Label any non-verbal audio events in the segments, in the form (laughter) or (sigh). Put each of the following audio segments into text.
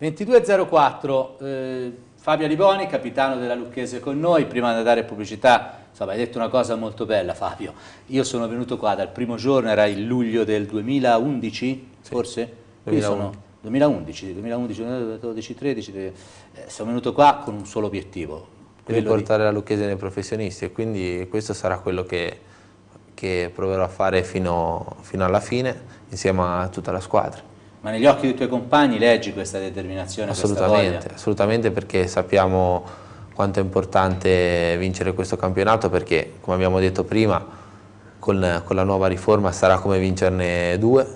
22.04, eh, Fabio Liboni, capitano della Lucchese con noi, prima di andare a pubblicità, insomma hai detto una cosa molto bella Fabio, io sono venuto qua dal primo giorno, era il luglio del 2011 sì, forse? 2011. 2011, 2011, 2012, 2013, eh, sono venuto qua con un solo obiettivo. Quello di portare di... la Lucchese nei professionisti e quindi questo sarà quello che, che proverò a fare fino, fino alla fine insieme a tutta la squadra ma negli occhi dei tuoi compagni leggi questa determinazione? Assolutamente, questa assolutamente perché sappiamo quanto è importante vincere questo campionato perché, come abbiamo detto prima, con, con la nuova riforma sarà come vincerne due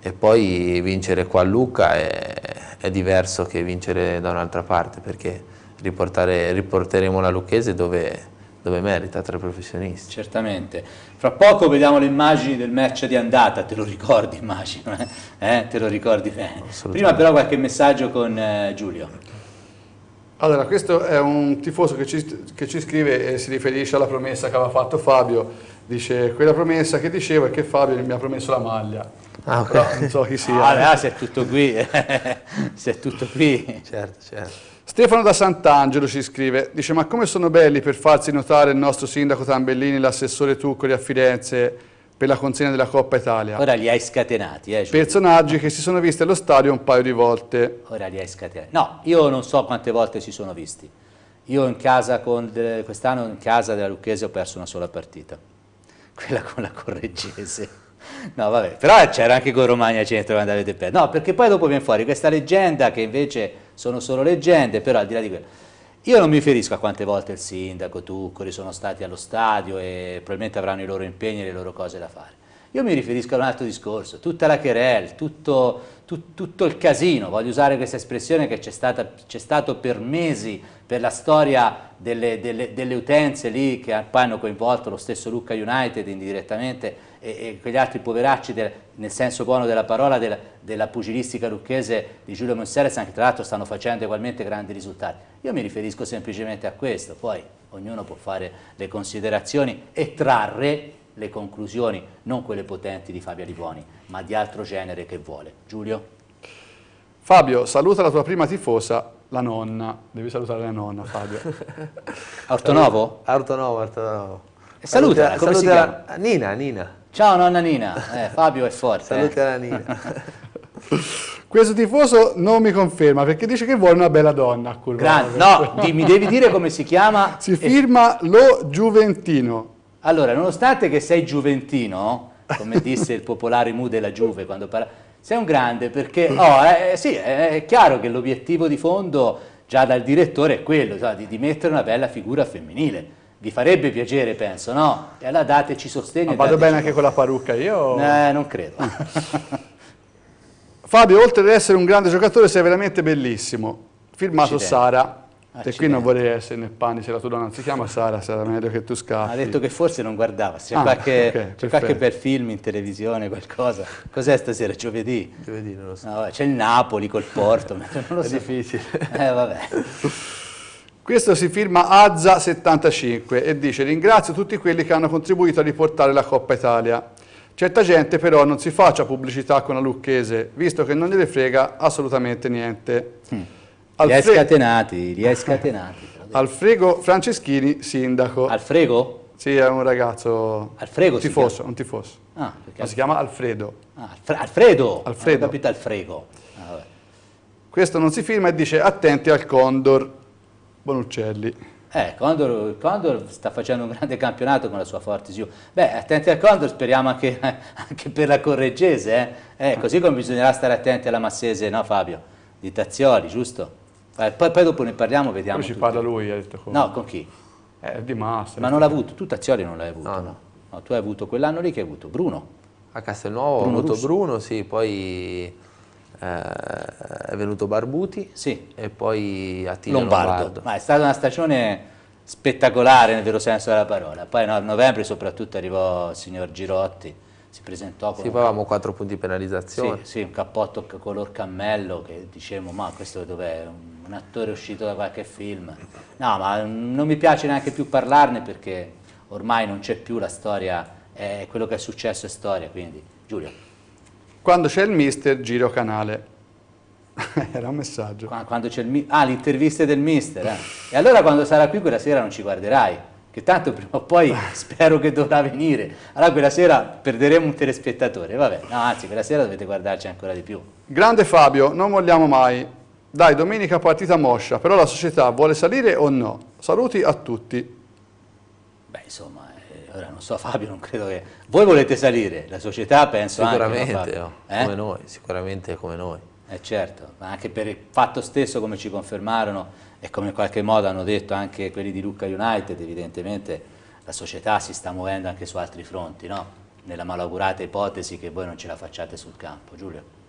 e poi vincere qua a Lucca è, è diverso che vincere da un'altra parte perché riporteremo la Lucchese dove dove merita tra i professionisti. Certamente. Fra poco vediamo le immagini del match di andata, te lo ricordi (laughs) immagino, eh? eh? Te lo ricordi bene. Prima però qualche messaggio con eh, Giulio. Allora, questo è un tifoso che ci, che ci scrive e si riferisce alla promessa che aveva fatto Fabio. Dice, quella promessa che dicevo è che Fabio mi ha promesso la maglia. Ah, okay. Però non so chi sia. Ah, là, se è tutto qui, se (laughs) è tutto qui. Certo, certo. Stefano da Sant'Angelo ci scrive, dice ma come sono belli per farsi notare il nostro sindaco Tambellini e l'assessore Tuccoli a Firenze per la consegna della Coppa Italia. Ora li hai scatenati. Eh, Personaggi che si sono visti allo stadio un paio di volte. Ora li hai scatenati. No, io non so quante volte si sono visti. Io in casa, quest'anno in casa della Lucchese ho perso una sola partita, (laughs) quella con la Correggese. No, vabbè, però c'era anche con Romagna Centro quando avete perso. No, perché poi dopo viene fuori questa leggenda che invece sono solo leggende, però al di là di quello. Io non mi riferisco a quante volte il sindaco, Tuccoli sono stati allo stadio e probabilmente avranno i loro impegni e le loro cose da fare. Io mi riferisco a un altro discorso, tutta la querel, tutto, tu, tutto il casino, voglio usare questa espressione che c'è, stato per mesi per la storia delle, delle, delle utenze lì che poi hanno coinvolto lo stesso Lucca United indirettamente e, quegli altri poveracci del, nel senso buono della parola del, della pugilistica lucchese di Giulio Monseres anche tra l'altro stanno facendo ugualmente grandi risultati. Io mi riferisco semplicemente a questo, poi ognuno può fare le considerazioni e trarre le conclusioni, non quelle potenti di Fabio Livoni, ma di altro genere che vuole. Giulio? Fabio, saluta la tua prima tifosa, la nonna. Devi salutare la nonna, Fabio. (laughs) Artonovo? Artonovo, Artonovo. Eh, salutala, salutala, Nina, Nina. Ciao nonna Nina, eh, Fabio è forte. Eh. Saluti eh. alla Nina. (laughs) Questo tifoso non mi conferma perché dice che vuole una bella donna. Grande, no, (laughs) di, mi devi dire come si chiama. Si e... firma Lo Giuventino. Allora, nonostante che sei giuventino, come disse il popolare Mu della Juve quando parla, sei un grande perché, oh, eh, eh sì, è chiaro che l'obiettivo di fondo già dal direttore è quello, cioè, di, di mettere una bella figura femminile vi farebbe piacere, penso, no? E allora dateci sostegno. Ma vado bene anche con la parrucca, io... Eh, non credo. (laughs) Fabio, oltre ad essere un grande giocatore, sei veramente bellissimo. Firmato Accidenti. Sara. Accidenti. E qui non vorrei essere nel panni, se la tua donna non si chiama Sara, sarà meglio che tu scappi. Ha detto che forse non guardava, c'è ah, qualche, okay, qualche bel film in televisione, qualcosa. Cos'è stasera? Giovedì? Giovedì, non lo so. No, c'è il Napoli col Porto, (laughs) non lo so. È difficile. Eh, vabbè. (laughs) Questo si firma Azza 75 e dice ringrazio tutti quelli che hanno contribuito a riportare la Coppa Italia. Certa gente però non si faccia pubblicità con la Lucchese, visto che non gliene frega assolutamente niente. Hm. Alfre... Li è scatenati, li è scatenati. (laughs) Alfrego Franceschini, sindaco. Alfrego? Sì, è un ragazzo Alfrego tifoso, un tifoso. Ah, perché... si chiama Alfredo. Ah, Alfredo? Ah, Alfredo. ho capito Alfrego. Ah, Questo non si firma e dice attenti al Condor. Bonuccelli. Eh, Condor, Condor, sta facendo un grande campionato con la sua forte Fortis Beh, attenti al Condor, speriamo anche, (laughs) anche per la Correggese, eh? Eh, così come bisognerà stare attenti alla Massese, no Fabio? Di Tazzioli, giusto? Eh, poi, poi, dopo ne parliamo, vediamo. Poi ci tutti. parla lui, ha detto come. No, con chi? Eh, di Massa. Ma non l'ha avuto, tu Tazzioli non l'hai avuto, no, no. no? Tu hai avuto quell'anno lì che hai avuto Bruno. A Castelnuovo Bruno ho avuto Russo. Bruno, sì, poi eh, è venuto Barbuti sì. e poi Attilio Lombardo. Lombardo. Ma è stata una stagione spettacolare nel vero senso della parola. Poi no, a novembre soprattutto arrivò il signor Girotti, si presentò con... Sì, poi avevamo 4 punti di penalizzazione. Sì, sì, un cappotto color cammello che dicevo, ma questo dov'è? Un attore uscito da qualche film. No, ma non mi piace neanche più parlarne perché ormai non c'è più la storia, è quello che è successo è storia, quindi Giulio. Quando c'è il mister, giro canale. (laughs) Era un messaggio. Quando c'è il mi- ah, l'intervista del mister. Eh. E allora quando sarà qui quella sera non ci guarderai, che tanto prima o poi (laughs) spero che dovrà venire. Allora quella sera perderemo un telespettatore, vabbè. No, anzi, quella sera dovete guardarci ancora di più. Grande Fabio, non molliamo mai. Dai, domenica partita moscia, però la società vuole salire o no? Saluti a tutti. Beh, insomma, allora, non so (laughs) Fabio, non credo che... Voi volete salire, la società penso sicuramente, anche... Oh, no, eh? come noi, sicuramente come noi. Eh certo, ma anche per il fatto stesso come ci confermarono e come in qualche modo hanno detto anche quelli di Lucca United, evidentemente la società si sta muovendo anche su altri fronti, no? nella malaugurata ipotesi che voi non ce la facciate sul campo. Giulio?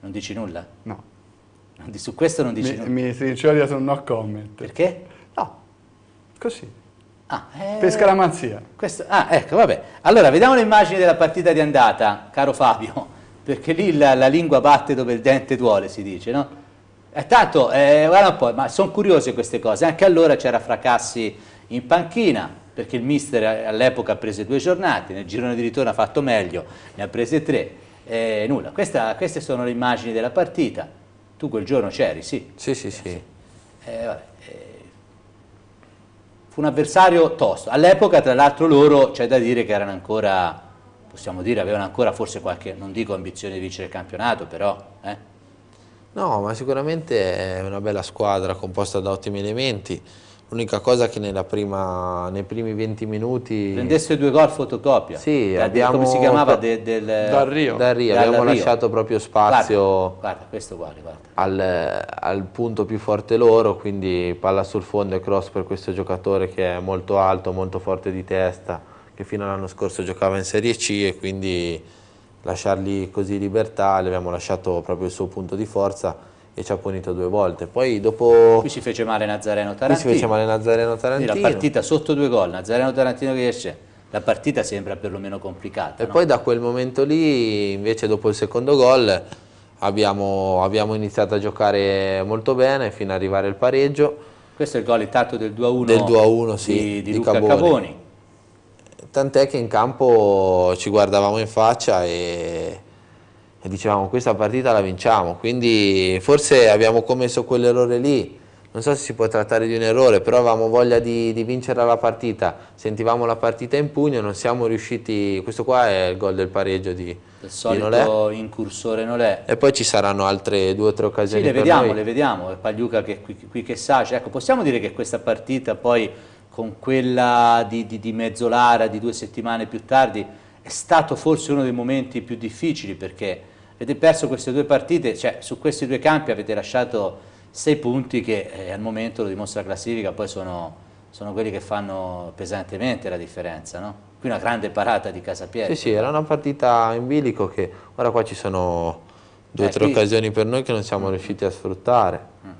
Non dici nulla? No. su questo non dici nulla? Mi, mi si ricorda un no comment. Perché? Così. Ah, eh, per scaramanzia. Questo, ah, ecco, vabbè. Allora, vediamo le immagini della partita di andata, caro Fabio, (laughs) perché lì la, la lingua batte dove il dente duole, si dice, no? Eh, tanto, eh, guarda un po', ma sono curiose queste cose. Anche allora c'era Fracassi in panchina, perché il mister all'epoca ha preso due giornate, nel girone di ritorno ha fatto meglio, ne ha prese tre. Eh, nulla, Questa, queste sono le immagini della partita. Tu quel giorno c'eri, sì? Sì, sì, sì. sì. Eh, vabbè, eh, fu un avversario tosto. All'epoca, tra l'altro, loro c'è da dire che erano ancora, possiamo dire, avevano ancora forse qualche, non dico ambizione di vincere il campionato, però. Eh. No, ma sicuramente è una bella squadra composta da ottimi elementi. L'unica cosa che prima, nei primi 20 minuti... Prendesse due gol fotocopia. Sì, da, abbiamo... Come si chiamava? De, del, dal Rio. Dal Rio, da, abbiamo lasciato proprio spazio... Guarda, guarda questo guarda, guarda. Al, al, punto più forte loro, quindi palla sul fondo e cross per questo giocatore che è molto alto, molto forte di testa, che fino all'anno scorso giocava in Serie C e quindi lasciargli così libertà, gli abbiamo lasciato proprio il suo punto di forza e ci ha punito due volte. Poi dopo... Qui si fece male Nazareno Tarantino. Qui si fece male Nazareno Tarantino. Quindi la partita sotto due gol, Nazareno Tarantino che esce, la partita sembra perlomeno complicata. E no? poi da quel momento lì, invece dopo il secondo gol, abbiamo, abbiamo iniziato a giocare molto bene fino ad arrivare al pareggio. Questo è il gol intatto del 2-1 del 1 sì, di, di, Luca di Caboni. Caboni. Tant'è che in campo ci guardavamo in faccia e e dicevamo questa partita la vinciamo, quindi forse abbiamo commesso quell'errore lì, non so se si può trattare di un errore, però avevamo voglia di, di vincere la partita, sentivamo la partita in pugno, non siamo riusciti, questo qua è il gol del pareggio di, il solito di Nolè. incursore Nolè. E poi ci saranno altre due o tre occasioni. Sì, le vediamo, noi. le vediamo, è Pagliuca che qui, qui che sace, cioè, ecco possiamo dire che questa partita poi con quella di, di, di Mezzolara di due settimane più tardi è stato forse uno dei momenti più difficili perché Avete perso queste due partite, cioè su questi due campi avete lasciato sei punti che eh, al momento lo dimostra la classifica, poi sono, sono, quelli che fanno pesantemente la differenza, no? Qui una grande parata di Casapieri. Sì, sì, era una partita in bilico che ora qua ci sono due o eh, tre occasioni per noi che non siamo mm-hmm. riusciti a sfruttare. Mm-hmm.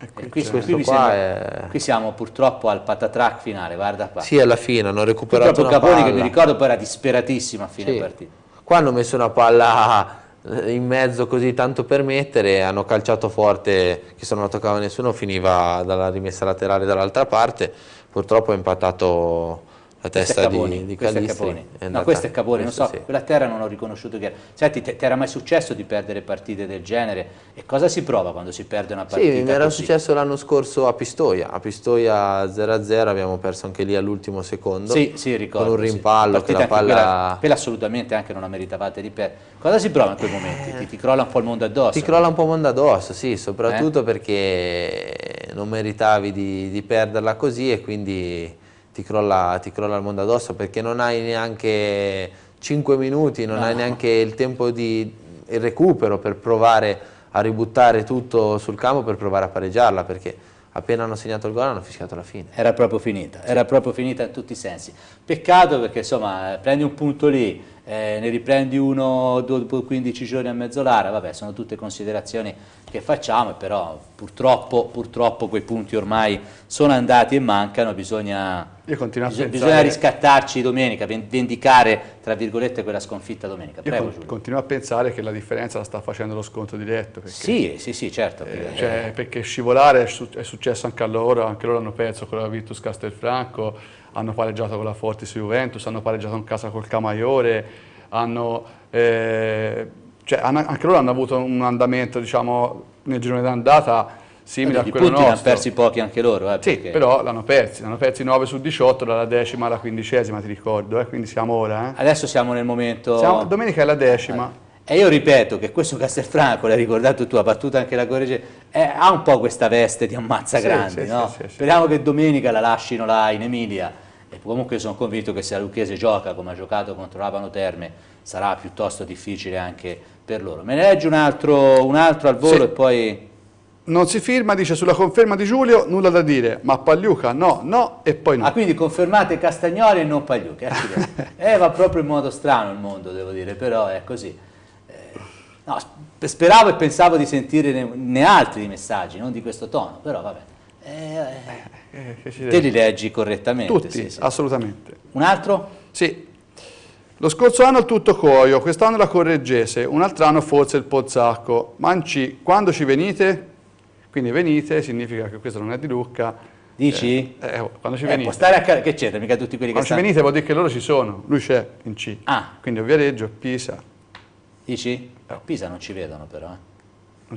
E -hmm. Qui, qui, qui, sembra, è... qui, siamo purtroppo al patatrack finale, guarda qua. Sì, alla fine hanno recuperato Purtroppo Caponi palla. che mi ricordo poi era disperatissima a fine sì. partita. Qua hanno messo una palla in mezzo così tanto per mettere, hanno calciato forte, che se non la toccava nessuno finiva dalla rimessa laterale dall'altra parte, purtroppo ha impattato la testa di, di Questo è Capone. no, questo è Capone, non so, sì. quella terra non ho riconosciuto che era. Senti, ti era mai successo di perdere partite del genere? E cosa si prova quando si perde una partita? Sì, mi era così? successo l'anno scorso a Pistoia, a Pistoia 0-0 abbiamo perso anche lì all'ultimo secondo. Sì, sì, ricordo. Con un rimpallo, sì. che la palla... Quella, quella assolutamente anche non la meritavate di perdere. Cosa si prova in quei momenti? Eh, ti, ti, crolla un po' il mondo addosso? Ti crolla un po' il mondo addosso, sì, soprattutto eh? perché non meritavi di, di perderla così e quindi ti crolla, ti crolla il mondo addosso perché non hai neanche 5 minuti, non no. hai neanche il tempo di il recupero per provare a ributtare tutto sul campo per provare a pareggiarla perché appena hanno segnato il gol hanno fischiato la fine. Era proprio finita, sì. era proprio finita in tutti i sensi. Peccato perché insomma eh, prendi un punto lì, eh, ne riprendi uno dopo 15 giorni a mezzolara, vabbè sono tutte considerazioni che facciamo, però purtroppo, purtroppo quei punti ormai sono andati e mancano, bisogna, bisogna, bisogna riscattarci domenica, vendicare tra virgolette quella sconfitta domenica. Prego, Io con, continuo a pensare che la differenza la sta facendo lo sconto diretto. Perché, sì, sì, sì, certo. Eh, cioè, perché scivolare è, su, è, successo anche a loro, anche loro hanno perso con la Virtus Castelfranco, hanno pareggiato con la Fortis Juventus, hanno pareggiato in casa col Camaiore, hanno, eh, cioè, anche loro hanno avuto un andamento diciamo, nel girone d'andata simile Quindi, a quello nostro. hanno persi pochi anche loro. Eh, sì, perché... però l'hanno persi, l'hanno persi 9 su 18 dalla decima alla quindicesima, ti ricordo, eh? quindi siamo ora. Eh? Adesso siamo nel momento... Siamo, domenica è la decima. Eh, e io ripeto che questo Castelfranco, l'hai ricordato tu, ha battuto anche la Corregge, eh, ha un po' questa veste di ammazza grande, sì, sì, no? sì, Speriamo che domenica la lasciano là in Emilia Comunque sono convinto che se la Lucchese gioca come ha giocato contro Rapano Terme sarà piuttosto difficile anche per loro. Me ne leggi un altro, un altro al volo sì. e poi... Non si firma, dice sulla conferma di Giulio nulla da dire, ma Pagliuca no, no e poi no. Ah, quindi confermate Castagnoli e non Pagliuca. Ecco. (laughs) eh, va proprio in modo strano il mondo, devo dire, però è così. Eh, no, speravo e pensavo di sentire ne, ne altri messaggi, non di questo tono, però vabbè. Eh eh, eh, eh, eh, te li leggi correttamente. Tutti, sì, sì. assolutamente. Un altro? Sì. Lo scorso anno il tutto Coio, quest'anno la Correggese, un altro anno forse il Pozzacco. Manci, quando ci venite? Quindi venite significa che questo non è di Lucca. Dici? Eh, eh oh, quando ci venite. può stare a car- che c'è, mica tutti quelli quando che stanno... Quando ci venite vuol dire che loro ci sono, lui c'è in C. Ah. Quindi Viareggio, Pisa. Dici? A Pisa non ci vedono però, eh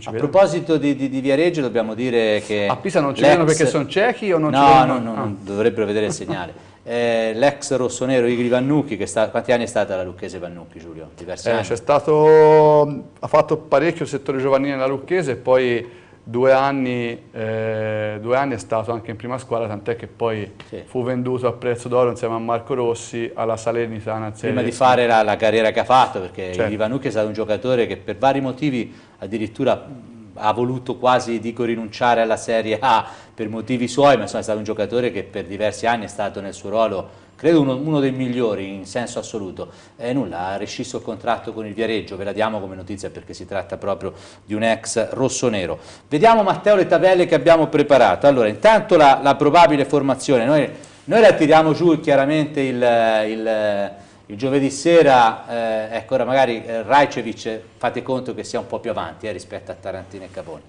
a vedono. proposito di, di, di, Viareggio dobbiamo dire che... A Pisa non ci vedono perché sono ciechi o non no, ci vedono? No, no, ah. dovrebbero vedere il segnale. (laughs) Eh, l'ex rossonero Igri Vannucchi, che sta, quanti anni è stata la Lucchese Vannucchi Giulio? Diversi eh, anni? Stato, ha fatto parecchio il settore giovanile nella Lucchese e poi Due anni, eh, due anni, è stato anche in prima squadra, tant'è che poi sì. fu venduto a prezzo d'oro insieme a Marco Rossi alla Salernitana. Prima di fare la, la, carriera che ha fatto, perché certo. Ivanucchi è stato un giocatore che per vari motivi addirittura ha voluto quasi, dico, rinunciare alla Serie A per motivi suoi, ma insomma, è stato un giocatore che per diversi anni è stato nel suo ruolo credo uno, uno, dei migliori in senso assoluto. E nulla, ha rescisso il contratto con il Viareggio, ve la diamo come notizia perché si tratta proprio di un ex rosso-nero. Vediamo Matteo le tabelle che abbiamo preparato. Allora, intanto la, la probabile formazione, noi, noi, la tiriamo giù chiaramente il, il il giovedì sera, eh, ecco ora magari eh, Rajcevic fate conto che sia un po' più avanti eh, rispetto a Tarantino e Caponi.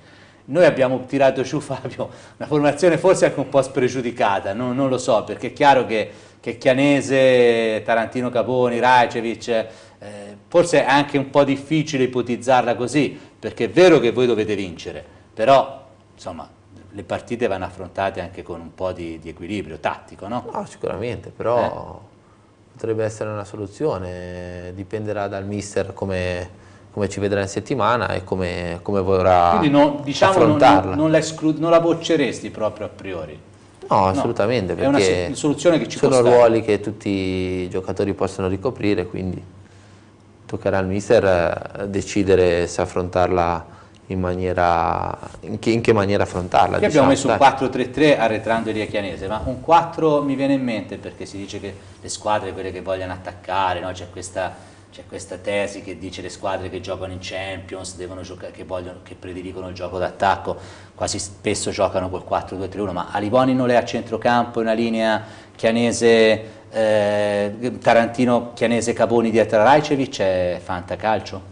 Noi abbiamo tirato giù (laughs) Fabio una formazione forse anche un po' spregiudicata, non, non lo so, perché è chiaro che Checchianese, Tarantino Caponi, Rajcevic, eh, forse è anche un po' difficile ipotizzarla così, perché è vero che voi dovete vincere, però insomma le partite vanno affrontate anche con un po' di, di equilibrio tattico, no? No, sicuramente, però eh? potrebbe essere una soluzione, dipenderà dal mister come, come ci vedrà in settimana e come, come vorrà Quindi no, diciamo, affrontarla. Quindi non, non, la bocceresti proprio a priori? No, assolutamente, no, perché sono ruoli che tutti i giocatori possono ricoprire, quindi toccherà al mister eh, decidere se affrontarla in, maniera, in, che, in che, maniera affrontarla. Qui diciamo. abbiamo messo un 4-3-3 arretrando il Chianese, ma un 4 mi viene in mente perché si dice che le squadre, quelle che vogliono attaccare, no? c'è questa c'è questa tesi che dice le squadre che giocano in Champions, devono giocare, che, vogliono, che, prediligono il gioco d'attacco, quasi spesso giocano col 4-2-3-1, ma Aliboni non è a centrocampo, una linea chianese, eh, Tarantino, chianese, Caboni dietro a Rajcevic è fantacalcio?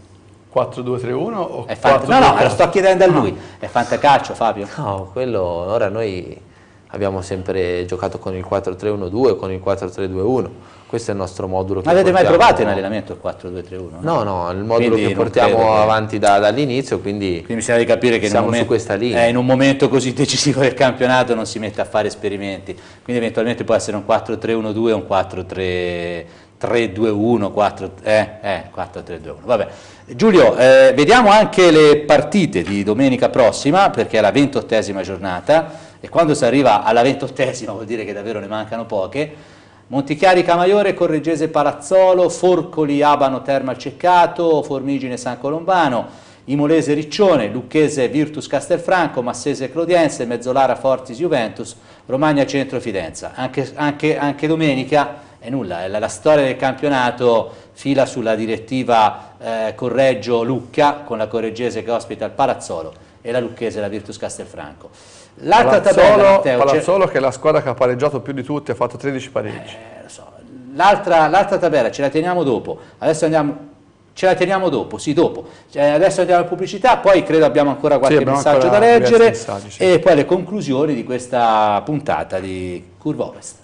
4-2-3-1 o è fanta- 4 No, no, lo sto chiedendo a lui. È fantacalcio, Fabio? No, quello, ora noi abbiamo sempre giocato con il 4-3-1-2, con il 4-3-2-1, questo è il nostro modulo. Ma avete mai provato in allenamento il 4-2-3-1? No? no, no, il modulo quindi che portiamo credo, avanti da, dall'inizio, quindi, quindi mi sembra di capire che siamo momento, su questa linea. Eh, in un momento così decisivo del campionato non si mette a fare esperimenti, quindi eventualmente può essere un 4-3-1-2 o un 4-3... 3-2-1, 4, 3 2 1 Vabbè. Giulio, eh, vediamo anche le partite di domenica prossima perché è la ventottesima giornata e quando si arriva alla ventottesima vuol dire che davvero ne mancano poche, Montichiari Camaiore, Correggese Parazzolo, Forcoli Abano Termal Ceccato, Formigine San Colombano, Imolese Riccione, Lucchese Virtus Castelfranco, Massese Clodiense, Mezzolara Fortis Juventus, Romagna Centro Fidenza. Anche, anche, anche domenica è nulla, la, la, storia del campionato fila sulla direttiva eh, Correggio Lucca con la Correggese che ospita il Palazzolo e la Lucchese, la Virtus Castelfranco. L'altra tabella, Matteo, Palazzolo che è la squadra che ha pareggiato più di tutti, ha fatto 13 pareggi. Eh, so. L'altra tabella ce la teniamo dopo, adesso andiamo... Ce la teniamo dopo, sì dopo. Cioè, adesso andiamo alla pubblicità, poi credo abbiamo ancora qualche sì, abbiamo messaggio da leggere sì. e poi le conclusioni di questa puntata di Curva Ovest.